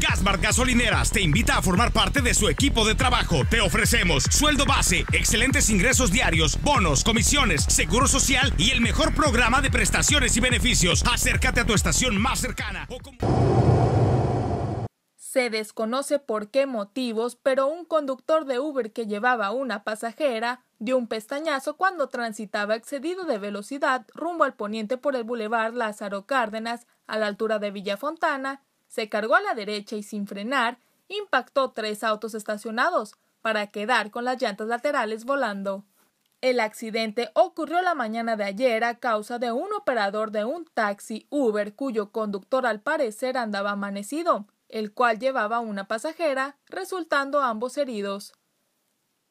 Gasmar Gasolineras te invita a formar parte de su equipo de trabajo. Te ofrecemos sueldo base, excelentes ingresos diarios, bonos, comisiones, seguro social y el mejor programa de prestaciones y beneficios. Acércate a tu estación más cercana. Se desconoce por qué motivos, pero un conductor de Uber que llevaba una pasajera dio un pestañazo cuando transitaba excedido de velocidad rumbo al poniente por el bulevar Lázaro Cárdenas, a la altura de Villa Fontana, se cargó a la derecha y sin frenar, impactó tres autos estacionados, para quedar con las llantas laterales volando. El accidente ocurrió la mañana de ayer a causa de un operador de un taxi Uber cuyo conductor al parecer andaba amanecido, el cual llevaba una pasajera, resultando ambos heridos.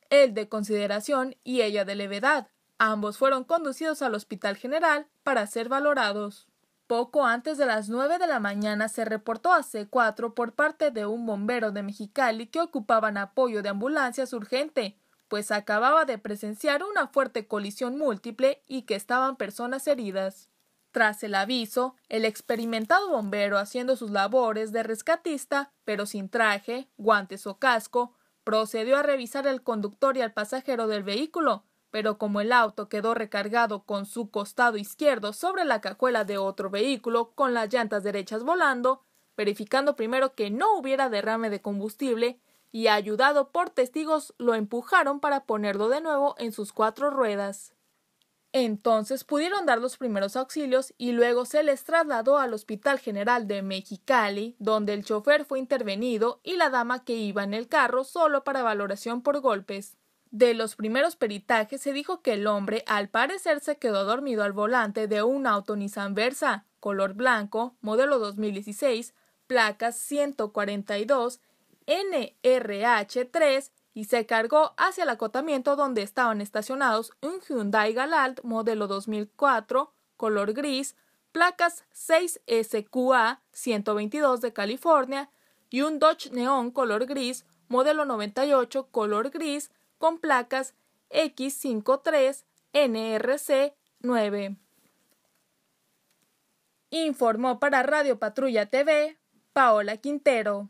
Él de consideración y ella de levedad. Ambos fueron conducidos al Hospital General para ser valorados. Poco antes de las 9 de la mañana se reportó a C4 por parte de un bombero de Mexicali que ocupaban apoyo de ambulancias urgente, pues acababa de presenciar una fuerte colisión múltiple y que estaban personas heridas. Tras el aviso, el experimentado bombero haciendo sus labores de rescatista, pero sin traje, guantes o casco, procedió a revisar al conductor y al pasajero del vehículo, pero como el auto quedó recargado con su costado izquierdo sobre la cacuela de otro vehículo con las llantas derechas volando, verificando primero que no hubiera derrame de combustible, y ayudado por testigos lo empujaron para ponerlo de nuevo en sus cuatro ruedas. Entonces pudieron dar los primeros auxilios y luego se les trasladó al Hospital General de Mexicali, donde el chofer fue intervenido y la dama que iba en el carro solo para valoración por golpes de los primeros peritajes se dijo que el hombre al parecer se quedó dormido al volante de un auto Nissan Versa, color blanco, modelo 2016, placas 142, NRH3 y se cargó hacia el acotamiento donde estaban estacionados un Hyundai Galalt modelo 2004, color gris, placas 6SQA 122 de California y un Dodge Neon color gris, modelo 98, color gris, con placas X53NRC9. Informó para Radio Patrulla TV Paola Quintero.